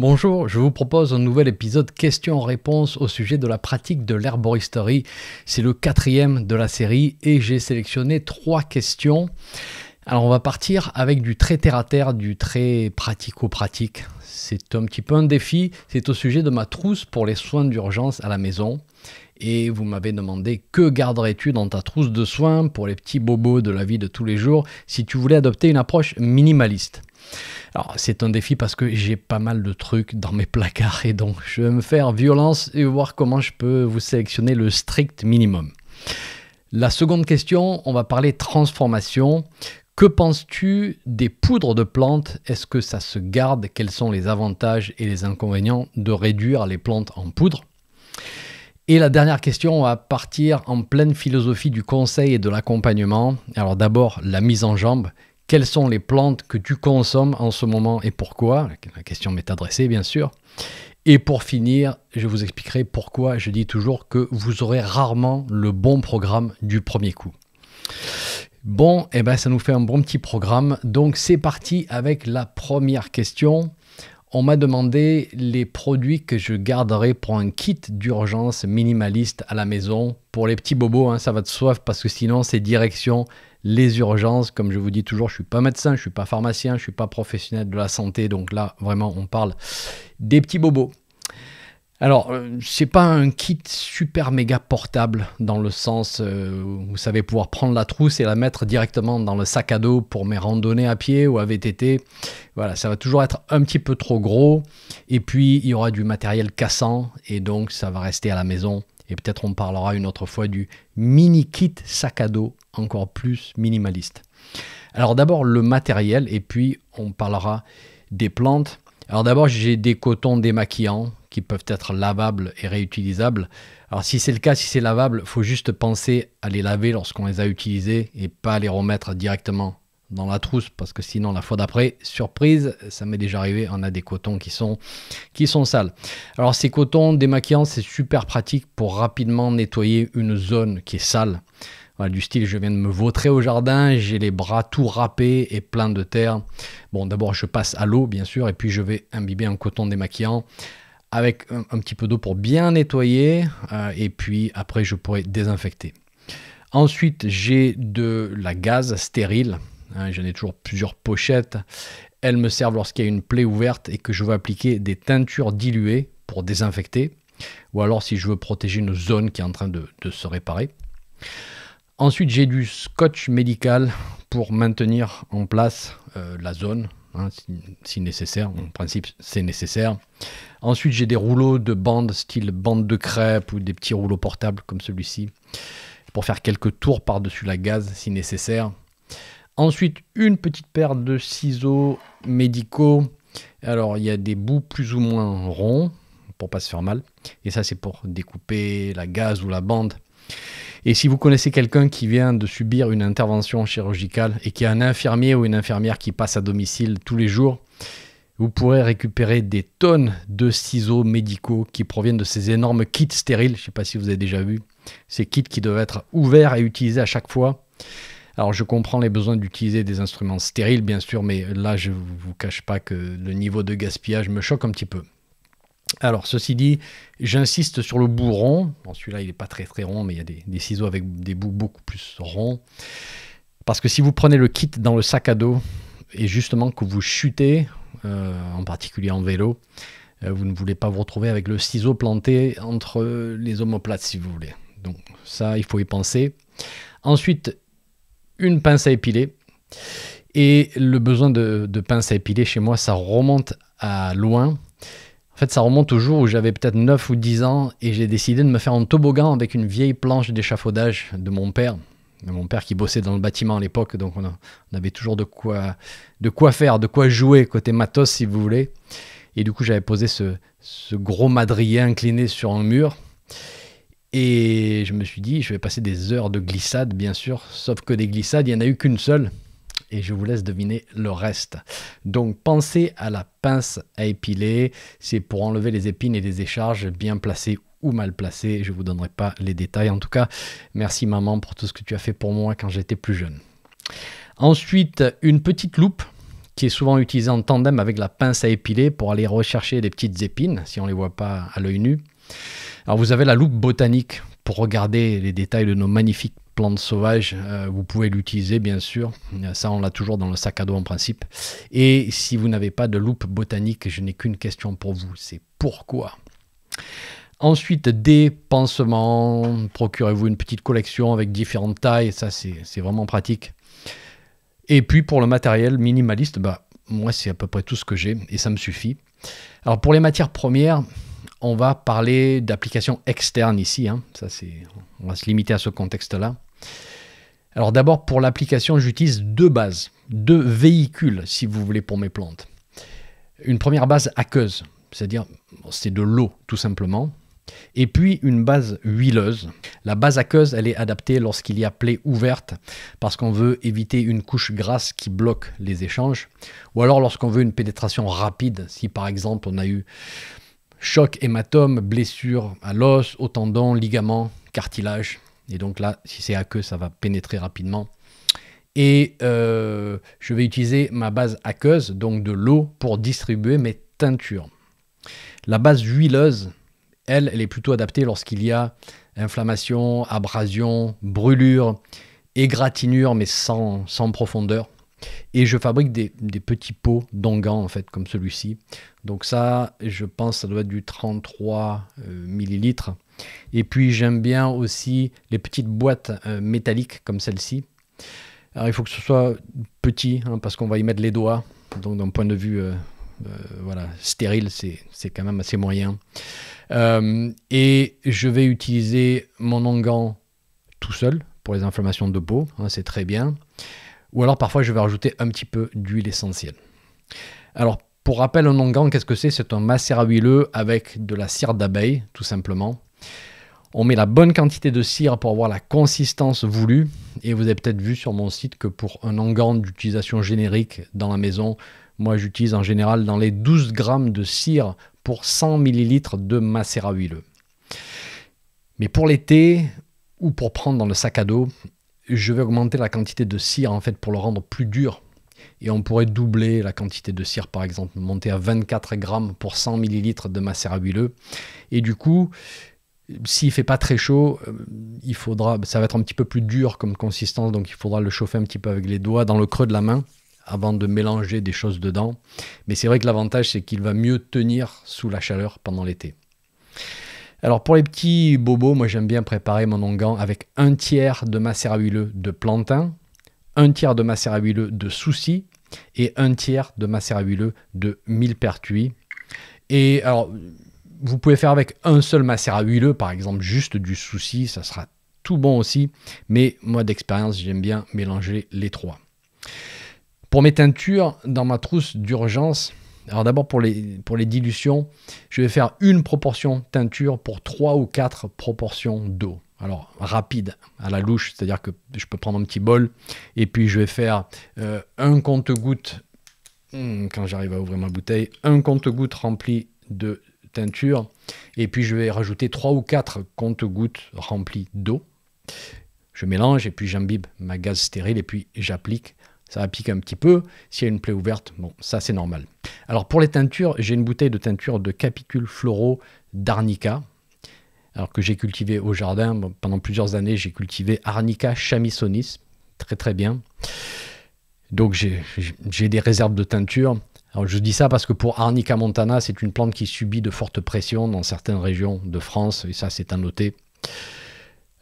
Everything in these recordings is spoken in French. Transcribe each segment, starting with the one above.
Bonjour, je vous propose un nouvel épisode questions-réponses au sujet de la pratique de l'herboristerie. C'est le quatrième de la série et j'ai sélectionné trois questions. Alors on va partir avec du très terre-à-terre, du très pratico-pratique. C'est un petit peu un défi, c'est au sujet de ma trousse pour les soins d'urgence à la maison. Et vous m'avez demandé que garderais-tu dans ta trousse de soins pour les petits bobos de la vie de tous les jours si tu voulais adopter une approche minimaliste. Alors c'est un défi parce que j'ai pas mal de trucs dans mes placards et donc je vais me faire violence et voir comment je peux vous sélectionner le strict minimum. La seconde question, on va parler transformation. Que penses-tu des poudres de plantes Est-ce que ça se garde Quels sont les avantages et les inconvénients de réduire les plantes en poudre et la dernière question, on va partir en pleine philosophie du conseil et de l'accompagnement. Alors d'abord, la mise en jambe quelles sont les plantes que tu consommes en ce moment et pourquoi La question m'est adressée, bien sûr. Et pour finir, je vous expliquerai pourquoi je dis toujours que vous aurez rarement le bon programme du premier coup. Bon, et eh ben ça nous fait un bon petit programme. Donc c'est parti avec la première question. On m'a demandé les produits que je garderai pour un kit d'urgence minimaliste à la maison. Pour les petits bobos, hein, ça va de soif parce que sinon c'est direction les urgences. Comme je vous dis toujours, je ne suis pas médecin, je ne suis pas pharmacien, je ne suis pas professionnel de la santé. Donc là, vraiment, on parle des petits bobos. Alors, euh, ce n'est pas un kit super méga portable dans le sens euh, où vous savez pouvoir prendre la trousse et la mettre directement dans le sac à dos pour mes randonnées à pied ou à VTT. Voilà, ça va toujours être un petit peu trop gros. Et puis, il y aura du matériel cassant et donc ça va rester à la maison. Et peut-être on parlera une autre fois du mini kit sac à dos encore plus minimaliste. Alors d'abord le matériel et puis on parlera des plantes. Alors d'abord j'ai des cotons démaquillants qui peuvent être lavables et réutilisables. Alors si c'est le cas, si c'est lavable, faut juste penser à les laver lorsqu'on les a utilisés et pas les remettre directement dans la trousse parce que sinon la fois d'après, surprise, ça m'est déjà arrivé, on a des cotons qui sont, qui sont sales. Alors ces cotons démaquillants, c'est super pratique pour rapidement nettoyer une zone qui est sale du style, je viens de me vautrer au jardin, j'ai les bras tout râpés et plein de terre. Bon, d'abord, je passe à l'eau, bien sûr, et puis je vais imbiber un coton démaquillant avec un, petit peu d'eau pour bien nettoyer, euh, et puis après, je pourrai désinfecter. Ensuite, j'ai de la gaze stérile. Hein, j'en ai toujours plusieurs pochettes. Elles me servent lorsqu'il y a une plaie ouverte et que je veux appliquer des teintures diluées pour désinfecter, ou alors si je veux protéger une zone qui est en train de se réparer. Ensuite, j'ai du scotch médical pour maintenir en place euh, la zone, hein, si, nécessaire. En principe, c'est nécessaire. Ensuite, j'ai des rouleaux de bande, style bande de crêpe ou des petits rouleaux portables comme celui-ci, pour faire quelques tours par-dessus la gaze si nécessaire. Ensuite, une petite paire de ciseaux médicaux. Alors, il y a des bouts plus ou moins ronds pour pas se faire mal. Et ça, c'est pour découper la gaze ou la bande. Et si vous connaissez quelqu'un qui vient de subir une intervention chirurgicale et qui a un infirmier ou une infirmière qui passe à domicile tous les jours, vous pourrez récupérer des tonnes de ciseaux médicaux qui proviennent de ces énormes kits stériles. Je ne sais pas si vous avez déjà vu ces kits qui doivent être ouverts et utilisés à chaque fois. Alors je comprends les besoins d'utiliser des instruments stériles bien sûr, mais là je ne vous cache pas que le niveau de gaspillage me choque un petit peu. Alors, ceci dit, j'insiste sur le bout rond. celui-là, il n'est pas très très rond, mais il y a des, ciseaux avec des bouts beaucoup plus ronds. Parce que si vous prenez le kit dans le sac à dos et justement que vous chutez, euh, en particulier en vélo, euh, vous ne voulez pas vous retrouver avec le ciseau planté entre les omoplates, si vous voulez. Donc ça, il faut y penser. Ensuite, une pince à épiler. Et le besoin de, de pince à épiler chez moi, ça remonte à loin fait, ça remonte au jour où j'avais peut-être 9 ou 10 ans et j'ai décidé de me faire un toboggan avec une vieille planche d'échafaudage de mon père. mon père qui bossait dans le bâtiment à l'époque, donc on, avait toujours de quoi, de quoi faire, de quoi jouer côté matos si vous voulez. Et du coup, j'avais posé ce, ce gros madrier incliné sur un mur. Et je me suis dit, je vais passer des heures de glissade, bien sûr, sauf que des glissades, il n'y en a eu qu'une seule et je vous laisse deviner le reste. Donc pensez à la pince à épiler, c'est pour enlever les épines et les écharges bien placées ou mal placées, je ne vous donnerai pas les détails en tout cas. Merci maman pour tout ce que tu as fait pour moi quand j'étais plus jeune. Ensuite, une petite loupe qui est souvent utilisée en tandem avec la pince à épiler pour aller rechercher les petites épines si on ne les voit pas à l'œil nu. Alors vous avez la loupe botanique pour regarder les détails de nos magnifiques plantes sauvages. Euh, vous pouvez l'utiliser bien sûr. Ça on l'a toujours dans le sac à dos en principe. Et si vous n'avez pas de loupe botanique, je n'ai qu'une question pour vous. C'est pourquoi Ensuite, des pansements. Procurez-vous une petite collection avec différentes tailles. Ça c'est vraiment pratique. Et puis pour le matériel minimaliste, bah, moi c'est à peu près tout ce que j'ai et ça me suffit. Alors pour les matières premières, on va parler d'applications externes ici. Hein. Ça, c'est, on va se limiter à ce contexte-là. Alors d'abord, pour l'application, j'utilise deux bases, deux véhicules, si vous voulez, pour mes plantes. Une première base aqueuse, c'est-à-dire c'est de l'eau, tout simplement. Et puis une base huileuse. La base aqueuse, elle est adaptée lorsqu'il y a plaie ouverte, parce qu'on veut éviter une couche grasse qui bloque les échanges, ou alors lorsqu'on veut une pénétration rapide, si par exemple on a eu choc, hématome, blessure à l'os, au tendon, ligament, cartilage. Et donc là, si c'est aqueux, ça va pénétrer rapidement. Et euh, je vais utiliser ma base aqueuse, donc de l'eau, pour distribuer mes teintures. La base huileuse, elle, elle est plutôt adaptée lorsqu'il y a inflammation, abrasion, brûlure, égratignure, mais sans profondeur. Et je fabrique des, petits pots d'onguents, en fait, comme celui-ci. Donc ça, je pense, ça doit être du 33 euh, ml Et puis j'aime bien aussi les petites boîtes euh, métalliques comme celle-ci. Alors il faut que ce soit petit, hein, parce qu'on va y mettre les doigts. Donc d'un point de vue... Euh, voilà, stérile, c'est quand même assez moyen. et je vais utiliser mon onguent tout seul pour les inflammations de peau, hein, c'est très bien. Ou alors parfois je vais rajouter un petit peu d'huile essentielle. Alors pour rappel, un onguent, qu'est-ce que c'est C'est un macérat huileux avec de la cire d'abeille, tout simplement. On met la bonne quantité de cire pour avoir la consistance voulue. Et vous avez peut-être vu sur mon site que pour un onguent d'utilisation générique dans la maison, moi j'utilise en général dans les 12 grammes de cire pour 100 ml de macérat huileux. Mais pour l'été ou pour prendre dans le sac à dos, je vais augmenter la quantité de cire en fait pour le rendre plus dur. Et on pourrait doubler la quantité de cire par exemple, monter à 24 grammes pour 100 millilitres de macérat huileux. Et du coup, s'il fait pas très chaud, euh, il faudra, ça va être un petit peu plus dur comme consistance, donc il faudra le chauffer un petit peu avec les doigts dans le creux de la main avant de mélanger des choses dedans. Mais c'est vrai que l'avantage, c'est qu'il va mieux tenir sous la chaleur pendant l'été. Alors pour les petits bobos, moi j'aime bien préparer mon onguent avec un tiers de macérat huileux de plantain, un tiers de macérat huileux de souci et un tiers de macérat huileux de millepertuis. Et alors vous pouvez faire avec un seul macérat huileux, par exemple juste du souci, ça sera tout bon aussi, mais moi d'expérience j'aime bien mélanger les trois. Pour mes teintures, dans ma trousse d'urgence, alors d'abord pour les, dilutions, je vais faire une proportion teinture pour 3 ou 4 proportions d'eau. Alors rapide, à la louche, c'est-à-dire que je peux prendre un petit bol et puis je vais faire euh, un compte-goutte, hmm, quand j'arrive à ouvrir ma bouteille, un compte-goutte rempli de teinture et puis je vais rajouter 3 ou 4 compte-gouttes remplis d'eau. Je mélange et puis j'imbibe ma gaz stérile et puis j'applique ça pique un petit peu. S'il y a une plaie ouverte, bon, ça c'est normal. Alors pour les teintures, j'ai une bouteille de teinture de capicules floraux d'arnica. Alors que j'ai cultivé au jardin pendant plusieurs années, j'ai cultivé Arnica chamisonis, très très bien. Donc j'ai des réserves de teinture. Alors je dis ça parce que pour Arnica montana, c'est une plante qui subit de fortes pressions dans certaines régions de France, et ça c'est à noter.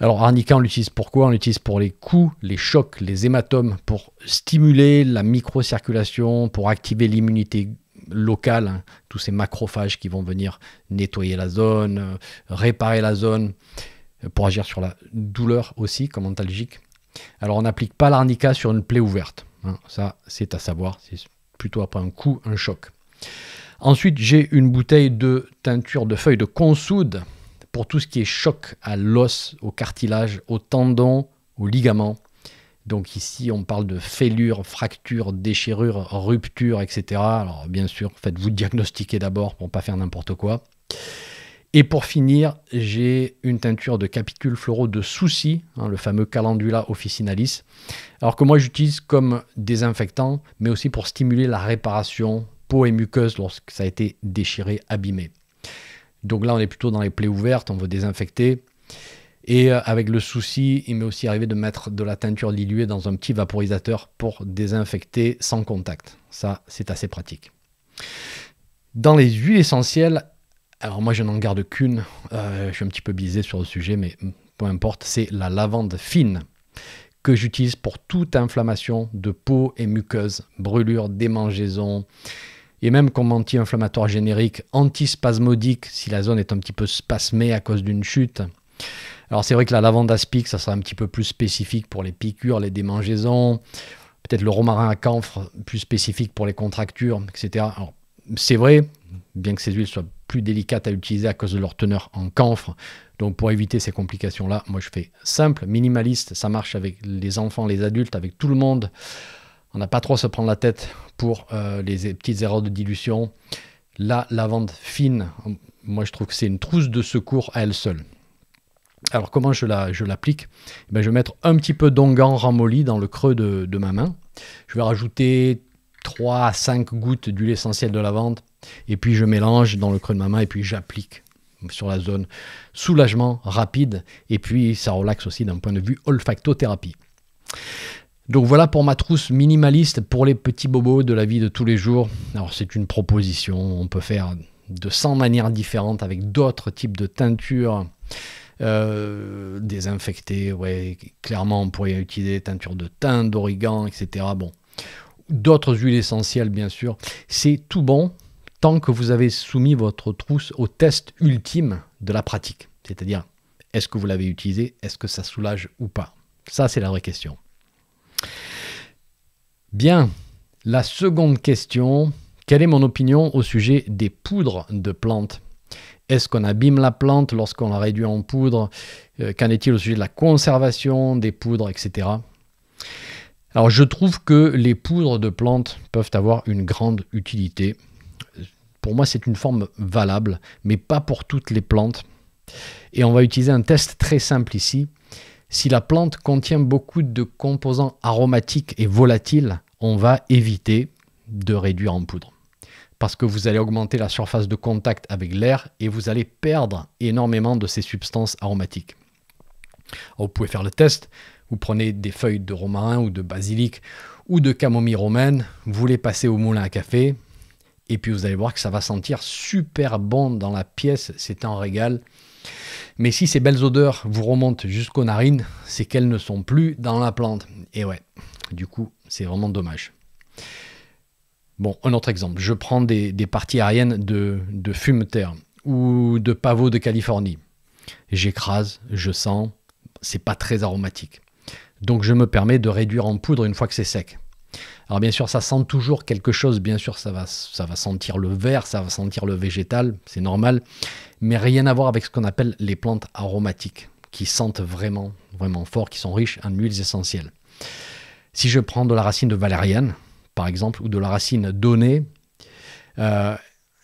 Alors Arnica, on l'utilise pourquoi On l'utilise pour les coups, les chocs, les hématomes, pour stimuler la microcirculation, pour activer l'immunité local, hein, tous ces macrophages qui vont venir nettoyer la zone, euh, réparer la zone, euh, pour agir sur la douleur aussi, comme antalgique. Alors on n'applique pas l'arnica sur une plaie ouverte. Hein. ça, c'est à savoir, c'est plutôt après un coup, un choc. Ensuite, j'ai une bouteille de teinture de feuilles de consoude pour tout ce qui est choc à l'os, au cartilage, au tendon, aux ligaments donc ici, on parle de fêlure, fracture, déchirure, rupture, etc. Alors bien sûr, faites-vous diagnostiquer d'abord pour pas faire n'importe quoi. Et pour finir, j'ai une teinture de capitules floraux de souci, hein, le fameux Calendula officinalis, alors que moi j'utilise comme désinfectant, mais aussi pour stimuler la réparation peau et muqueuse lorsque ça a été déchiré, abîmé. Donc là, on est plutôt dans les plaies ouvertes, on veut désinfecter. Et euh, avec le souci, il m'est aussi arrivé de mettre de la teinture diluée dans un petit vaporisateur pour désinfecter sans contact. Ça, c'est assez pratique. Dans les huiles essentielles, alors moi je n'en garde qu'une, euh, je suis un petit peu biaisé sur le sujet, mais peu importe, c'est la lavande fine que j'utilise pour toute inflammation de peau et muqueuse, brûlure, démangeaison, et même comme anti-inflammatoire générique, antispasmodique si la zone est un petit peu spasmée à cause d'une chute. Alors c'est vrai que la lavande aspic, ça sera un petit peu plus spécifique pour les piqûres, les démangeaisons, peut-être le romarin à camphre, plus spécifique pour les contractures, etc. Alors c'est vrai, bien que ces huiles soient plus délicates à utiliser à cause de leur teneur en camphre. Donc pour éviter ces complications-là, moi je fais simple, minimaliste, ça marche avec les enfants, les adultes, avec tout le monde. On n'a pas trop à se prendre la tête pour euh, les petites erreurs de dilution. La lavande fine, moi je trouve que c'est une trousse de secours à elle seule. Alors comment je l'applique je, eh ben, je vais mettre un petit peu d'ongan ramolli dans le creux de, ma main. Je vais rajouter 3 à 5 gouttes d'huile essentielle de lavande. Et puis je mélange dans le creux de ma main et puis j'applique sur la zone. Soulagement rapide et puis ça relaxe aussi d'un point de vue olfactothérapie. Donc voilà pour ma trousse minimaliste pour les petits bobos de la vie de tous les jours. Alors c'est une proposition, on peut faire de 100 manières différentes avec d'autres types de teintures. Euh, désinfecté, désinfecter, ouais, clairement on pourrait utiliser des teintures de thym, d'origan, etc. Bon, d'autres huiles essentielles bien sûr. C'est tout bon tant que vous avez soumis votre trousse au test ultime de la pratique, c'est-à-dire est-ce que vous l'avez utilisé, est-ce que ça soulage ou pas. Ça c'est la vraie question. Bien, la seconde question, quelle est mon opinion au sujet des poudres de plantes est-ce qu'on abîme la plante lorsqu'on la réduit en poudre euh, Qu'en est-il au sujet de la conservation des poudres, etc. Alors je trouve que les poudres de plantes peuvent avoir une grande utilité. Pour moi, c'est une forme valable, mais pas pour toutes les plantes. Et on va utiliser un test très simple ici. Si la plante contient beaucoup de composants aromatiques et volatiles, on va éviter de réduire en poudre parce que vous allez augmenter la surface de contact avec l'air et vous allez perdre énormément de ces substances aromatiques. vous pouvez faire le test, vous prenez des feuilles de romarin ou de basilic ou de camomille romaine, vous les passez au moulin à café, et puis vous allez voir que ça va sentir super bon dans la pièce, c'est un régal. Mais si ces belles odeurs vous remontent jusqu'aux narines, c'est qu'elles ne sont plus dans la plante. Et ouais, du coup, c'est vraiment dommage. Bon, un autre exemple, je prends des, parties aériennes de, de fumeterre ou de pavot de Californie. J'écrase, je sens, c'est pas très aromatique. Donc je me permets de réduire en poudre une fois que c'est sec. Alors bien sûr, ça sent toujours quelque chose, bien sûr, ça va, ça va sentir le vert, ça va sentir le végétal, c'est normal, mais rien à voir avec ce qu'on appelle les plantes aromatiques, qui sentent vraiment, vraiment fort, qui sont riches en huiles essentielles. Si je prends de la racine de valériane, par exemple, ou de la racine donnée. Euh,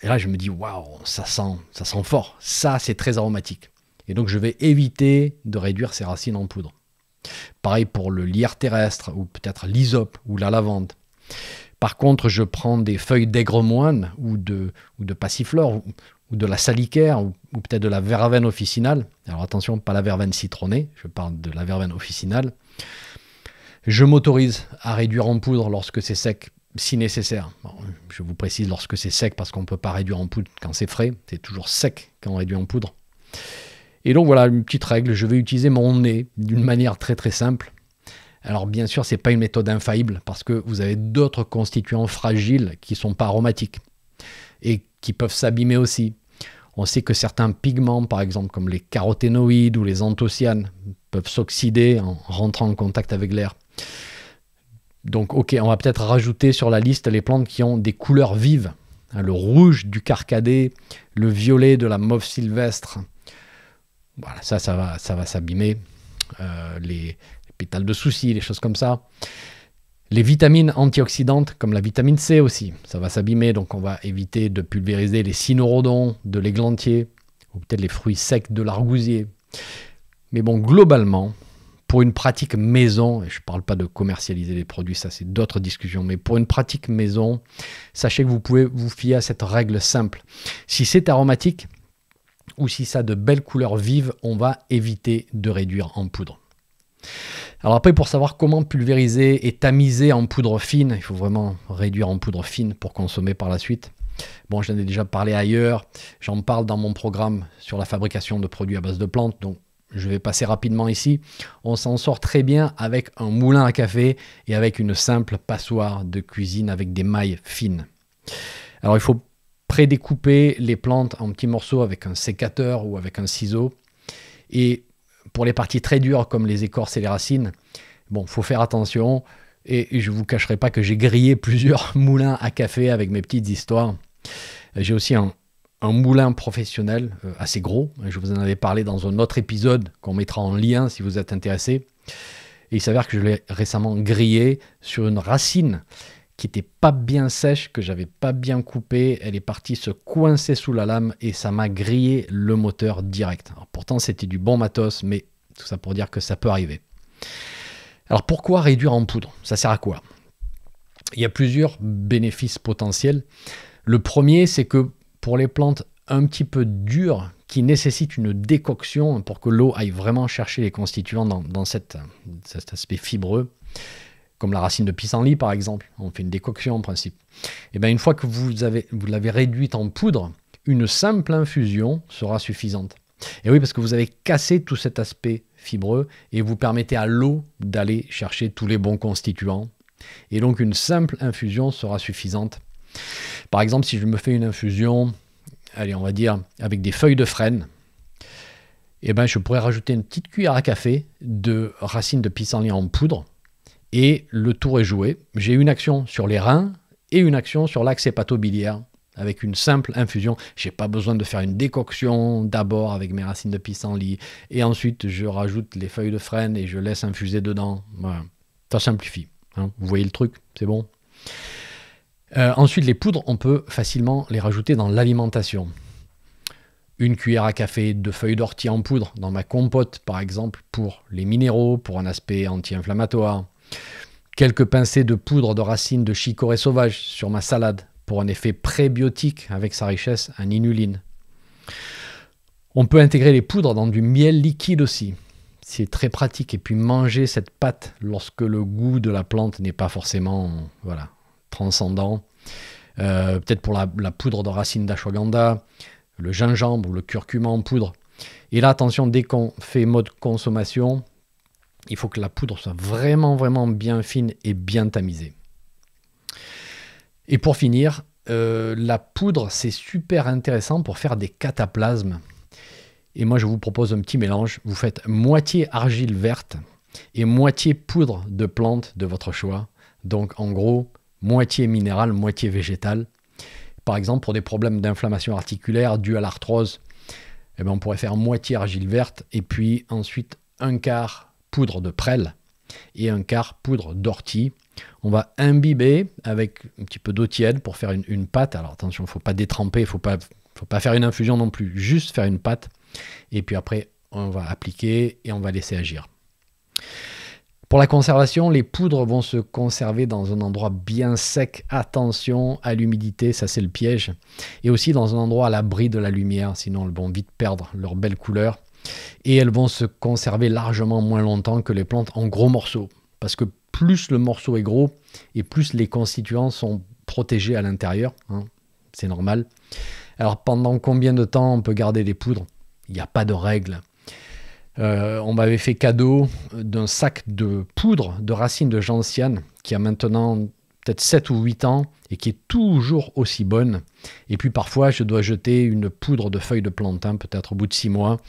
et là, je me dis, waouh, ça sent, ça sent fort. Ça, c'est très aromatique. Et donc, je vais éviter de réduire ces racines en poudre. Pareil pour le lierre terrestre, ou peut-être l'hysope, ou la lavande. Par contre, je prends des feuilles d'aigre-moine, ou de, ou de passiflore, ou, de la salicaire, ou, ou peut-être de la verveine officinale. Alors attention, pas la verveine citronnée, je parle de la verveine officinale. Je m'autorise à réduire en poudre lorsque c'est sec, si nécessaire. je vous précise lorsque c'est sec parce qu'on ne peut pas réduire en poudre quand c'est frais. C'est toujours sec quand on réduit en poudre. Et donc voilà, une petite règle, je vais utiliser mon nez d'une manière très très simple. Alors bien sûr, ce n'est pas une méthode infaillible parce que vous avez d'autres constituants fragiles qui ne sont pas aromatiques et qui peuvent s'abîmer aussi. On sait que certains pigments, par exemple comme les caroténoïdes ou les anthocyanes, peuvent s'oxyder en rentrant en contact avec l'air. Donc, ok, on va peut-être rajouter sur la liste les plantes qui ont des couleurs vives. Hein, le rouge du carcadé, le violet de la mauve sylvestre. Voilà, ça, ça va, ça va s'abîmer. Euh, les, pétales de soucis, les choses comme ça. Les vitamines antioxydantes, comme la vitamine C aussi, ça va s'abîmer. Donc, on va éviter de pulvériser les cynorhodons, de l'églantier, ou peut-être les fruits secs de l'argousier. Mais bon, globalement, pour une pratique maison, et je ne parle pas de commercialiser les produits, ça c'est d'autres discussions, mais pour une pratique maison, sachez que vous pouvez vous fier à cette règle simple. Si c'est aromatique ou si ça a de belles couleurs vives, on va éviter de réduire en poudre. Alors après, pour savoir comment pulvériser et tamiser en poudre fine, il faut vraiment réduire en poudre fine pour consommer par la suite. Bon, j'en ai déjà parlé ailleurs, j'en parle dans mon programme sur la fabrication de produits à base de plantes, donc je vais passer rapidement ici, on s'en sort très bien avec un moulin à café et avec une simple passoire de cuisine avec des mailles fines. Alors il faut prédécouper les plantes en petits morceaux avec un sécateur ou avec un ciseau. Et pour les parties très dures comme les écorces et les racines, bon, faut faire attention. Et je vous cacherai pas que j'ai grillé plusieurs moulins à café avec mes petites histoires. J'ai aussi un, moulin professionnel euh, assez gros. Hein, je vous en avais parlé dans un autre épisode qu'on mettra en lien si vous êtes intéressé. il s'avère que je l'ai récemment grillé sur une racine qui n'était pas bien sèche, que j'avais pas bien coupée. Elle est partie se coincer sous la lame et ça m'a grillé le moteur direct. pourtant, c'était du bon matos, mais tout ça pour dire que ça peut arriver. Alors pourquoi réduire en poudre Ça sert à quoi Il y a plusieurs bénéfices potentiels. Le premier, c'est que pour les plantes un petit peu dures, qui nécessitent une décoction pour que l'eau aille vraiment chercher les constituants dans, cet aspect fibreux, comme la racine de pissenlit par exemple, on fait une décoction en principe. Et eh bien une fois que vous, avez, vous l'avez réduite en poudre, une simple infusion sera suffisante. Et oui, parce que vous avez cassé tout cet aspect fibreux et vous permettez à l'eau d'aller chercher tous les bons constituants. Et donc une simple infusion sera suffisante par exemple, si je me fais une infusion, allez, on va dire, avec des feuilles de frêne, eh ben, je pourrais rajouter une petite cuillère à café de racines de pissenlit en poudre, et le tour est joué. J'ai une action sur les reins et une action sur l'axe hépato-biliaire avec une simple infusion. Je n'ai pas besoin de faire une décoction d'abord avec mes racines de pissenlit et ensuite je rajoute les feuilles de frêne et je laisse infuser dedans. Ça simplifie. Hein. Vous voyez le truc, c'est bon. Euh, ensuite, les poudres, on peut facilement les rajouter dans l'alimentation. Une cuillère à café de feuilles d'ortie en poudre dans ma compote, par exemple, pour les minéraux, pour un aspect anti-inflammatoire. Quelques pincées de poudre de racines de chicorée sauvage sur ma salade pour un effet prébiotique avec sa richesse en inuline. On peut intégrer les poudres dans du miel liquide aussi. C'est très pratique. Et puis manger cette pâte lorsque le goût de la plante n'est pas forcément voilà, transcendant. Euh, peut-être pour la, poudre de racine d'ashwagandha, le gingembre ou le curcuma en poudre. Et là, attention, dès qu'on fait mode consommation, il faut que la poudre soit vraiment, vraiment bien fine et bien tamisée. Et pour finir, euh, la poudre, c'est super intéressant pour faire des cataplasmes. Et moi, je vous propose un petit mélange. Vous faites moitié argile verte et moitié poudre de plante de votre choix. Donc, en gros, moitié minérale, moitié végétale. Par exemple, pour des problèmes d'inflammation articulaire due à l'arthrose, eh ben, on pourrait faire moitié argile verte et puis ensuite un quart poudre de prêle et un quart poudre d'ortie. On va imbiber avec un petit peu d'eau tiède pour faire une, pâte. Alors attention, il ne faut pas détremper, il ne faut pas, faut pas faire une infusion non plus, juste faire une pâte. Et puis après, on va appliquer et on va laisser agir. Pour la conservation, les poudres vont se conserver dans un endroit bien sec. Attention à l'humidité, ça c'est le piège. Et aussi dans un endroit à l'abri de la lumière, sinon elles vont vite perdre leur belle couleur. Et elles vont se conserver largement moins longtemps que les plantes en gros morceaux. Parce que plus le morceau est gros et plus les constituants sont protégés à l'intérieur. Hein, c'est normal. Alors pendant combien de temps on peut garder des poudres Il n'y a pas de règle. Euh, on m'avait fait cadeau d'un sac de poudre de racines de gentiane qui a maintenant peut-être 7 ou 8 ans et qui est toujours aussi bonne. Et puis parfois, je dois jeter une poudre de feuilles de plantain, peut-être au bout de 6 mois,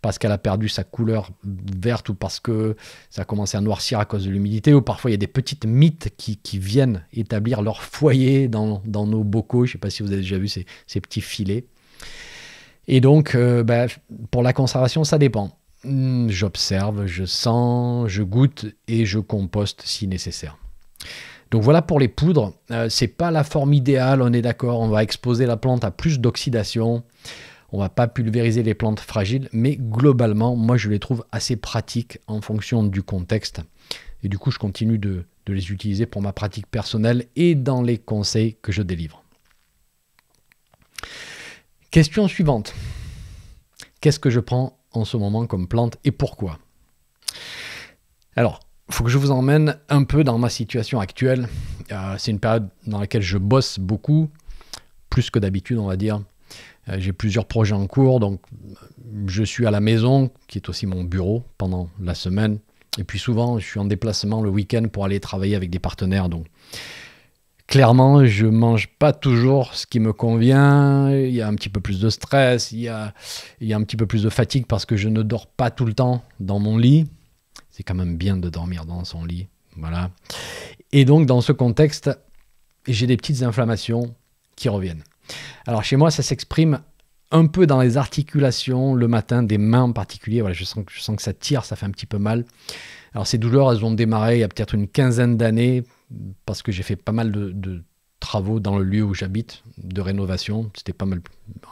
parce qu'elle a perdu sa couleur verte ou parce que ça a commencé à noircir à cause de l'humidité, ou parfois il y a des petites mythes qui, viennent établir leur foyer dans, nos bocaux. Je ne sais pas si vous avez déjà vu ces, petits filets. Et donc, euh, ben, pour la conservation, ça dépend. Hmm, j'observe, je sens, je goûte et je composte si nécessaire. Donc voilà pour les poudres. Euh, c'est pas la forme idéale, on est d'accord. On va exposer la plante à plus d'oxydation. On va pas pulvériser les plantes fragiles, mais globalement, moi je les trouve assez pratiques en fonction du contexte. Et du coup, je continue de les utiliser pour ma pratique personnelle et dans les conseils que je délivre. Question suivante. Qu'est-ce que je prends en ce moment comme plante et pourquoi Alors, il faut que je vous emmène un peu dans ma situation actuelle. Euh, c'est une période dans laquelle je bosse beaucoup, plus que d'habitude, on va dire. Euh, j'ai plusieurs projets en cours, donc euh, je suis à la maison, qui est aussi mon bureau, pendant la semaine. Et puis souvent, je suis en déplacement le week-end pour aller travailler avec des partenaires. Donc, clairement, je mange pas toujours ce qui me convient. Il y a un petit peu plus de stress, il y a, un petit peu plus de fatigue parce que je ne dors pas tout le temps dans mon lit. C'est quand même bien de dormir dans son lit. Voilà. Et donc, dans ce contexte, j'ai des petites inflammations qui reviennent. Alors, chez moi, ça s'exprime un peu dans les articulations le matin, des mains en particulier. Voilà, je sens, je sens que ça tire, ça fait un petit peu mal. Alors, ces douleurs, elles ont démarré il y a peut-être une quinzaine d'années parce que j'ai fait pas mal de, travaux dans le lieu où j'habite, de rénovation. C'était pas mal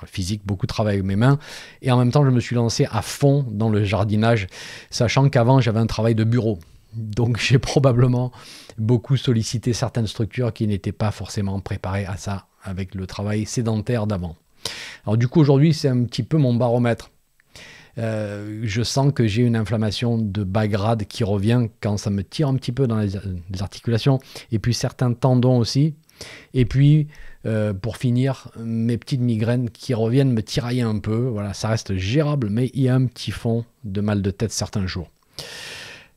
physique, beaucoup de travail avec mes mains. Et en même temps, je me suis lancé à fond dans le jardinage, sachant qu'avant, j'avais un travail de bureau. Donc j'ai probablement beaucoup sollicité certaines structures qui n'étaient pas forcément préparées à ça avec le travail sédentaire d'avant. Alors du coup aujourd'hui c'est un petit peu mon baromètre. Euh, je sens que j'ai une inflammation de bas grade qui revient quand ça me tire un petit peu dans les, articulations. Et puis certains tendons aussi. Et puis, euh, pour finir, mes petites migraines qui reviennent me tirailler un peu. Voilà, ça reste gérable, mais il y a un petit fond de mal de tête certains jours.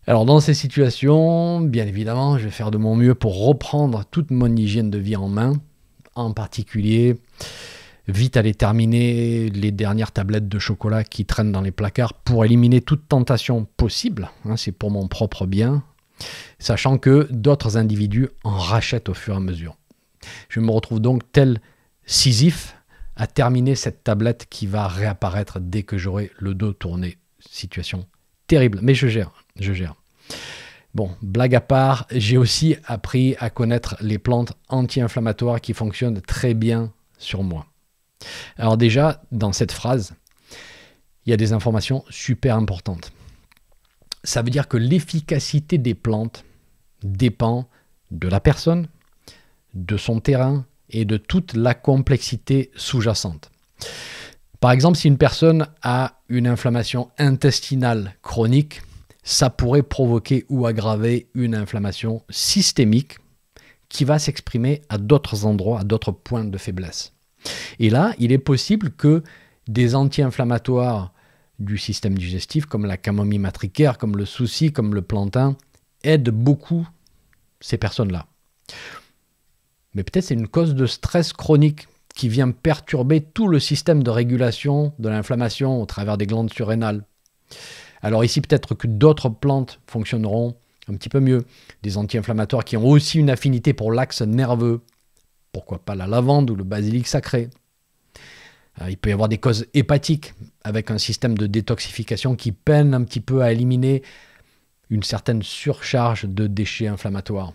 Alors dans ces situations, bien évidemment, je vais faire de mon mieux pour reprendre toute mon hygiène de vie en main, en particulier vite aller terminer les dernières tablettes de chocolat qui traînent dans les placards pour éliminer toute tentation possible. Hein, c'est pour mon propre bien, sachant que d'autres individus en rachètent au fur et à mesure. Je me retrouve donc tel Sisyphe à terminer cette tablette qui va réapparaître dès que j'aurai le dos tourné. Situation terrible, mais je gère, je gère. Bon, blague à part, j'ai aussi appris à connaître les plantes anti-inflammatoires qui fonctionnent très bien sur moi. Alors déjà, dans cette phrase, il y a des informations super importantes. Ça veut dire que l'efficacité des plantes dépend de la personne, de son terrain et de toute la complexité sous-jacente. Par exemple, si une personne a une inflammation intestinale chronique, ça pourrait provoquer ou aggraver une inflammation systémique qui va s'exprimer à d'autres endroits, à d'autres points de faiblesse. Et là, il est possible que des anti-inflammatoires du système digestif, comme la camomille matricaire, comme le souci, comme le plantain, aident beaucoup ces personnes-là. Mais peut-être c'est une cause de stress chronique qui vient perturber tout le système de régulation de l'inflammation au travers des glandes surrénales. Alors ici, peut-être que d'autres plantes fonctionneront un petit peu mieux. Des anti-inflammatoires qui ont aussi une affinité pour l'axe nerveux. Pourquoi pas la lavande ou le basilic sacré euh, il peut y avoir des causes hépatiques avec un système de détoxification qui peine un petit peu à éliminer une certaine surcharge de déchets inflammatoires.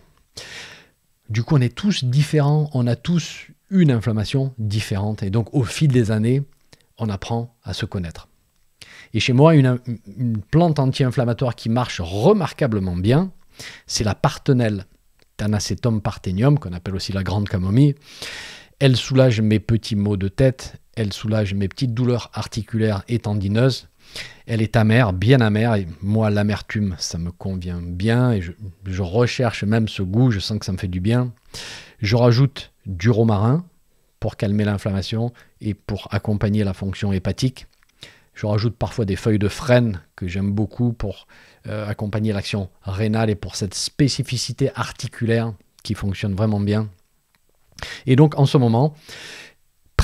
Du coup, on est tous différents, on a tous une inflammation différente. Et donc, au fil des années, on apprend à se connaître. Et chez moi, une, plante anti-inflammatoire qui marche remarquablement bien, c'est la partenelle, Tanacetum partenium, qu'on appelle aussi la grande camomille. Elle soulage mes petits maux de tête elle soulage mes petites douleurs articulaires et tendineuses. Elle est amère, bien amère, et moi, l'amertume, ça me convient bien, et je, recherche même ce goût, je sens que ça me fait du bien. Je rajoute du romarin pour calmer l'inflammation et pour accompagner la fonction hépatique. Je rajoute parfois des feuilles de frêne que j'aime beaucoup pour euh, accompagner l'action rénale et pour cette spécificité articulaire qui fonctionne vraiment bien. Et donc en ce moment,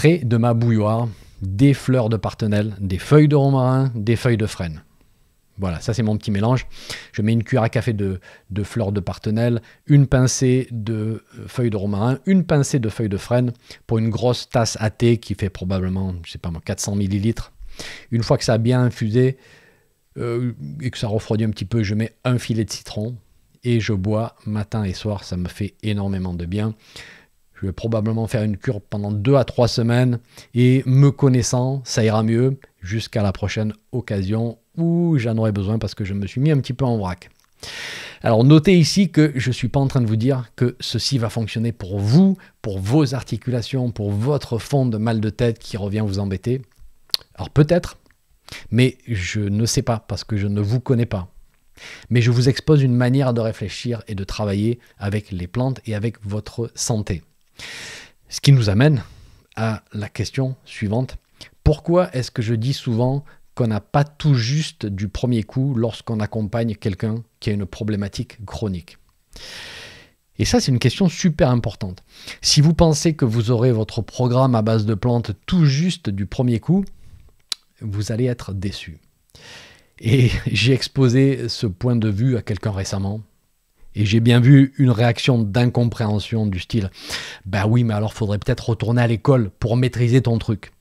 de ma bouilloire, des fleurs de partenelle, des feuilles de romarin, des feuilles de frêne. Voilà, ça c'est mon petit mélange. Je mets une cuillère à café de, fleurs de partenelle, une pincée de feuilles de romarin, une pincée de feuilles de frêne pour une grosse tasse à thé qui fait probablement, je pas 400 millilitres. Une fois que ça a bien infusé euh, et que ça refroidit un petit peu, je mets un filet de citron et je bois matin et soir. Ça me fait énormément de bien. Je vais probablement faire une cure pendant 2 à 3 semaines et me connaissant, ça ira mieux jusqu'à la prochaine occasion où j'en aurai besoin parce que je me suis mis un petit peu en vrac. Alors notez ici que je ne suis pas en train de vous dire que ceci va fonctionner pour vous, pour vos articulations, pour votre fond de mal de tête qui revient vous embêter. Alors peut-être, mais je ne sais pas parce que je ne vous connais pas. Mais je vous expose une manière de réfléchir et de travailler avec les plantes et avec votre santé. Ce qui nous amène à la question suivante. Pourquoi est-ce que je dis souvent qu'on n'a pas tout juste du premier coup lorsqu'on accompagne quelqu'un qui a une problématique chronique et ça, c'est une question super importante. Si vous pensez que vous aurez votre programme à base de plantes tout juste du premier coup, vous allez être déçu. Et j'ai exposé ce point de vue à quelqu'un récemment et j'ai bien vu une réaction d'incompréhension du style ben oui, mais alors faudrait peut-être retourner à l'école pour maîtriser ton truc.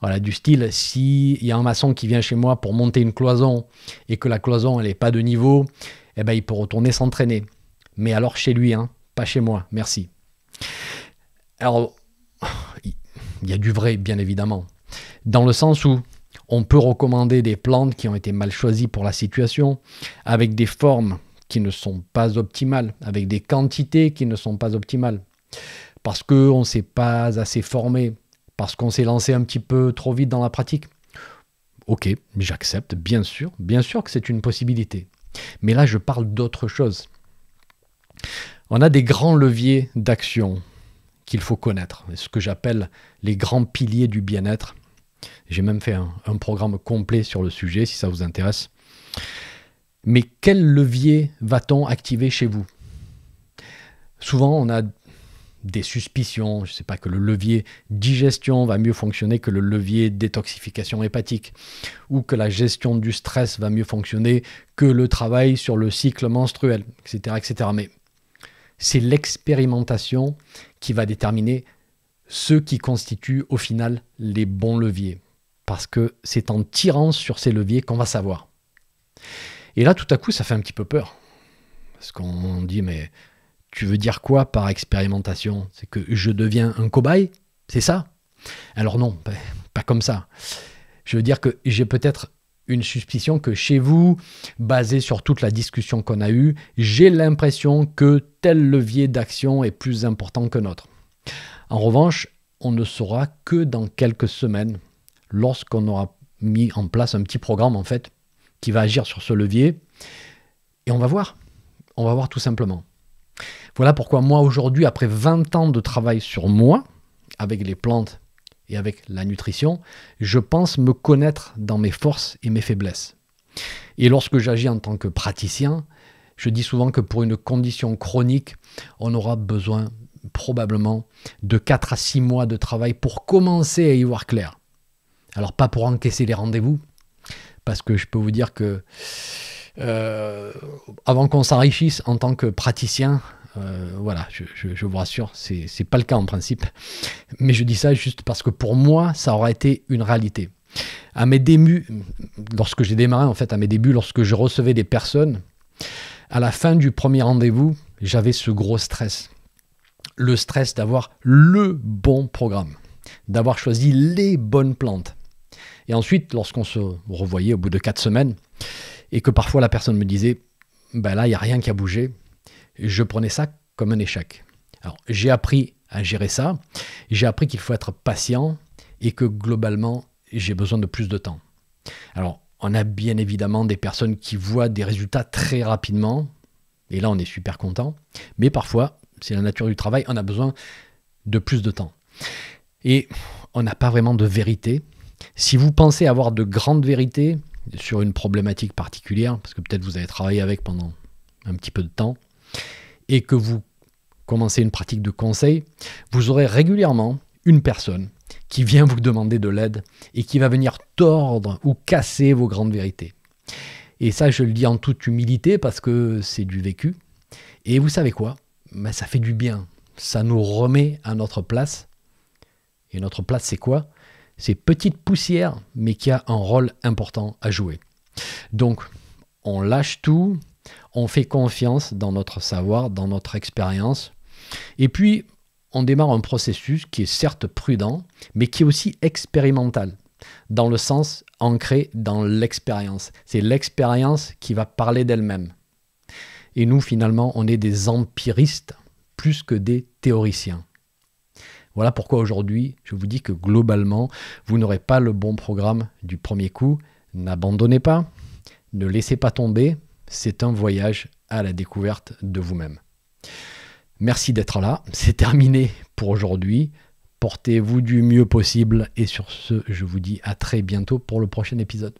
Voilà, du style, s'il y a un maçon qui vient chez moi pour monter une cloison et que la cloison elle n'est pas de niveau, eh ben, il peut retourner s'entraîner. Mais alors chez lui, hein, pas chez moi, merci. Alors, il y a du vrai, bien évidemment. Dans le sens où on peut recommander des plantes qui ont été mal choisies pour la situation, avec des formes qui ne sont pas optimales, avec des quantités qui ne sont pas optimales. Parce qu'on ne s'est pas assez formé, parce qu'on s'est lancé un petit peu trop vite dans la pratique. Ok, j'accepte, bien sûr, bien sûr que c'est une possibilité. Mais là, je parle d'autre chose. On a des grands leviers d'action qu'il faut connaître, ce que j'appelle les grands piliers du bien-être. J'ai même fait un, un programme complet sur le sujet, si ça vous intéresse. Mais quel levier va-t-on activer chez vous Souvent, on a des suspicions, je ne sais pas, que le levier digestion va mieux fonctionner que le levier détoxification hépatique, ou que la gestion du stress va mieux fonctionner que le travail sur le cycle menstruel, etc. etc. Mais c'est l'expérimentation qui va déterminer ce qui constitue au final les bons leviers, parce que c'est en tirant sur ces leviers qu'on va savoir. Et là, tout à coup, ça fait un petit peu peur. Parce qu'on dit, mais tu veux dire quoi par expérimentation C'est que je deviens un cobaye C'est ça Alors non, pas, comme ça. Je veux dire que j'ai peut-être une suspicion que chez vous, basé sur toute la discussion qu'on a eue, j'ai l'impression que tel levier d'action est plus important que notre. En revanche, on ne saura que dans quelques semaines, lorsqu'on aura mis en place un petit programme en fait qui va agir sur ce levier. Et on va voir. On va voir tout simplement. Voilà pourquoi moi aujourd'hui, après 20 ans de travail sur moi, avec les plantes et avec la nutrition, je pense me connaître dans mes forces et mes faiblesses. Et lorsque j'agis en tant que praticien, je dis souvent que pour une condition chronique, on aura besoin probablement de 4 à 6 mois de travail pour commencer à y voir clair. Alors pas pour encaisser les rendez-vous, parce que je peux vous dire que euh, avant qu'on s'enrichisse en tant que praticien, euh, voilà, je, vous rassure, c'est, n'est pas le cas en principe. Mais je dis ça juste parce que pour moi, ça aurait été une réalité. À mes débuts, lorsque j'ai démarré, en fait, à mes débuts, lorsque je recevais des personnes, à la fin du premier rendez-vous, j'avais ce gros stress. Le stress d'avoir le bon programme, d'avoir choisi les bonnes plantes, et ensuite, lorsqu'on se revoyait au bout de quatre semaines, et que parfois la personne me disait, ben là, il n'y a rien qui a bougé, je prenais ça comme un échec. Alors, j'ai appris à gérer ça, j'ai appris qu'il faut être patient et que globalement, j'ai besoin de plus de temps. Alors, on a bien évidemment des personnes qui voient des résultats très rapidement, et là, on est super content, mais parfois, c'est la nature du travail, on a besoin de plus de temps. Et on n'a pas vraiment de vérité si vous pensez avoir de grandes vérités sur une problématique particulière, parce que peut-être vous avez travaillé avec pendant un petit peu de temps, et que vous commencez une pratique de conseil, vous aurez régulièrement une personne qui vient vous demander de l'aide et qui va venir tordre ou casser vos grandes vérités. Et ça, je le dis en toute humilité parce que c'est du vécu. Et vous savez quoi ben, Ça fait du bien. Ça nous remet à notre place. Et notre place, c'est quoi c'est petite poussière, mais qui a un rôle important à jouer. Donc, on lâche tout, on fait confiance dans notre savoir, dans notre expérience, et puis on démarre un processus qui est certes prudent, mais qui est aussi expérimental, dans le sens ancré dans l'expérience. C'est l'expérience qui va parler d'elle-même. Et nous, finalement, on est des empiristes plus que des théoriciens. Voilà pourquoi aujourd'hui, je vous dis que globalement, vous n'aurez pas le bon programme du premier coup. N'abandonnez pas, ne laissez pas tomber, c'est un voyage à la découverte de vous-même. Merci d'être là, c'est terminé pour aujourd'hui. Portez-vous du mieux possible et sur ce, je vous dis à très bientôt pour le prochain épisode.